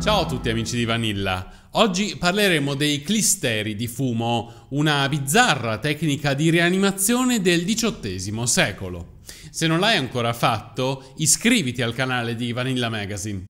Ciao a tutti amici di Vanilla. Oggi parleremo dei clisteri di fumo, una bizzarra tecnica di rianimazione del XVIII secolo. Se non l'hai ancora fatto, iscriviti al canale di Vanilla Magazine.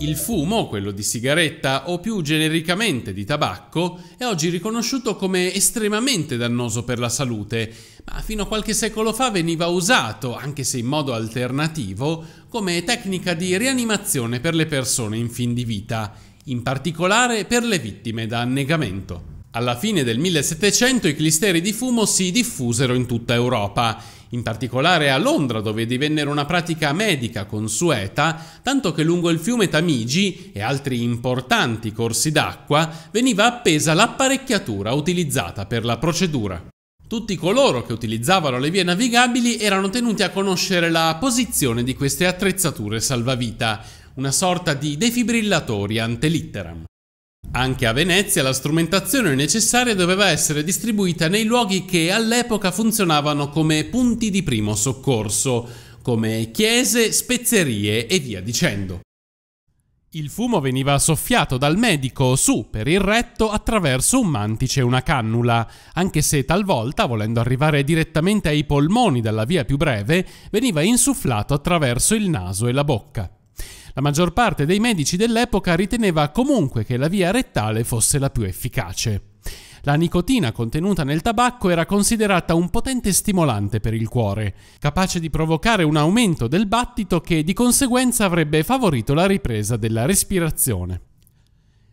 Il fumo, quello di sigaretta o più genericamente di tabacco, è oggi riconosciuto come estremamente dannoso per la salute, ma fino a qualche secolo fa veniva usato, anche se in modo alternativo, come tecnica di rianimazione per le persone in fin di vita, in particolare per le vittime da annegamento. Alla fine del 1700 i clisteri di fumo si diffusero in tutta Europa in particolare a Londra dove divennero una pratica medica consueta, tanto che lungo il fiume Tamigi e altri importanti corsi d'acqua veniva appesa l'apparecchiatura utilizzata per la procedura. Tutti coloro che utilizzavano le vie navigabili erano tenuti a conoscere la posizione di queste attrezzature salvavita, una sorta di defibrillatori antelitteram. Anche a Venezia la strumentazione necessaria doveva essere distribuita nei luoghi che all'epoca funzionavano come punti di primo soccorso, come chiese, spezzerie e via dicendo. Il fumo veniva soffiato dal medico su per il retto attraverso un mantice e una cannula, anche se talvolta, volendo arrivare direttamente ai polmoni dalla via più breve, veniva insufflato attraverso il naso e la bocca. La maggior parte dei medici dell'epoca riteneva comunque che la via rettale fosse la più efficace. La nicotina contenuta nel tabacco era considerata un potente stimolante per il cuore, capace di provocare un aumento del battito che di conseguenza avrebbe favorito la ripresa della respirazione.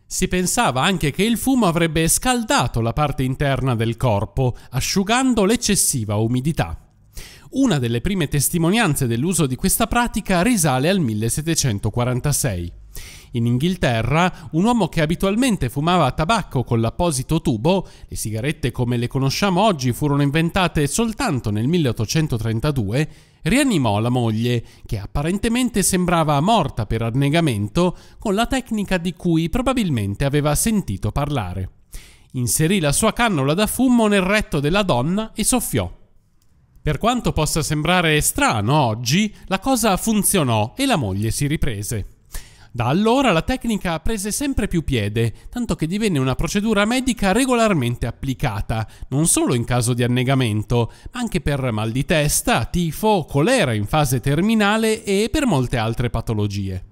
Si pensava anche che il fumo avrebbe scaldato la parte interna del corpo, asciugando l'eccessiva umidità. Una delle prime testimonianze dell'uso di questa pratica risale al 1746. In Inghilterra, un uomo che abitualmente fumava tabacco con l'apposito tubo, le sigarette come le conosciamo oggi furono inventate soltanto nel 1832, rianimò la moglie, che apparentemente sembrava morta per annegamento, con la tecnica di cui probabilmente aveva sentito parlare. Inserì la sua cannola da fumo nel retto della donna e soffiò. Per quanto possa sembrare strano oggi, la cosa funzionò e la moglie si riprese. Da allora la tecnica prese sempre più piede, tanto che divenne una procedura medica regolarmente applicata, non solo in caso di annegamento, ma anche per mal di testa, tifo, colera in fase terminale e per molte altre patologie.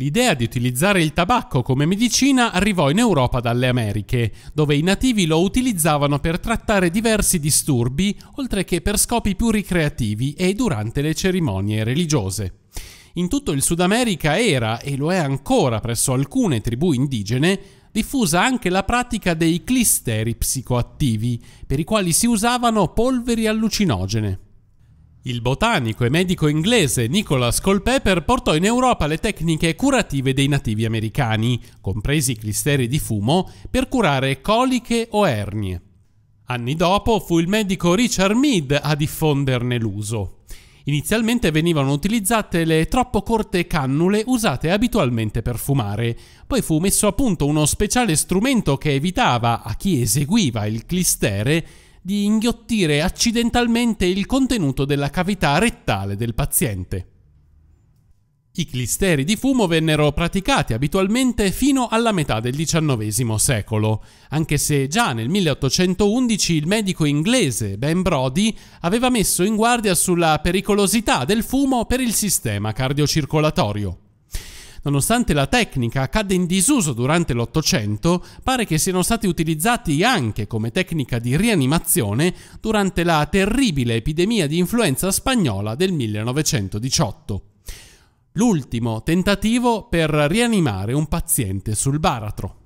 L'idea di utilizzare il tabacco come medicina arrivò in Europa dalle Americhe, dove i nativi lo utilizzavano per trattare diversi disturbi, oltre che per scopi più ricreativi e durante le cerimonie religiose. In tutto il Sud America era, e lo è ancora presso alcune tribù indigene, diffusa anche la pratica dei clisteri psicoattivi, per i quali si usavano polveri allucinogene. Il botanico e medico inglese Nicholas Culpeper portò in Europa le tecniche curative dei nativi americani, compresi i clisteri di fumo, per curare coliche o ernie. Anni dopo fu il medico Richard Mead a diffonderne l'uso. Inizialmente venivano utilizzate le troppo corte cannule usate abitualmente per fumare, poi fu messo a punto uno speciale strumento che evitava a chi eseguiva il clistere di inghiottire accidentalmente il contenuto della cavità rettale del paziente. I clisteri di fumo vennero praticati abitualmente fino alla metà del XIX secolo, anche se già nel 1811 il medico inglese Ben Brody aveva messo in guardia sulla pericolosità del fumo per il sistema cardiocircolatorio nonostante la tecnica cadde in disuso durante l'Ottocento, pare che siano stati utilizzati anche come tecnica di rianimazione durante la terribile epidemia di influenza spagnola del 1918. L'ultimo tentativo per rianimare un paziente sul baratro.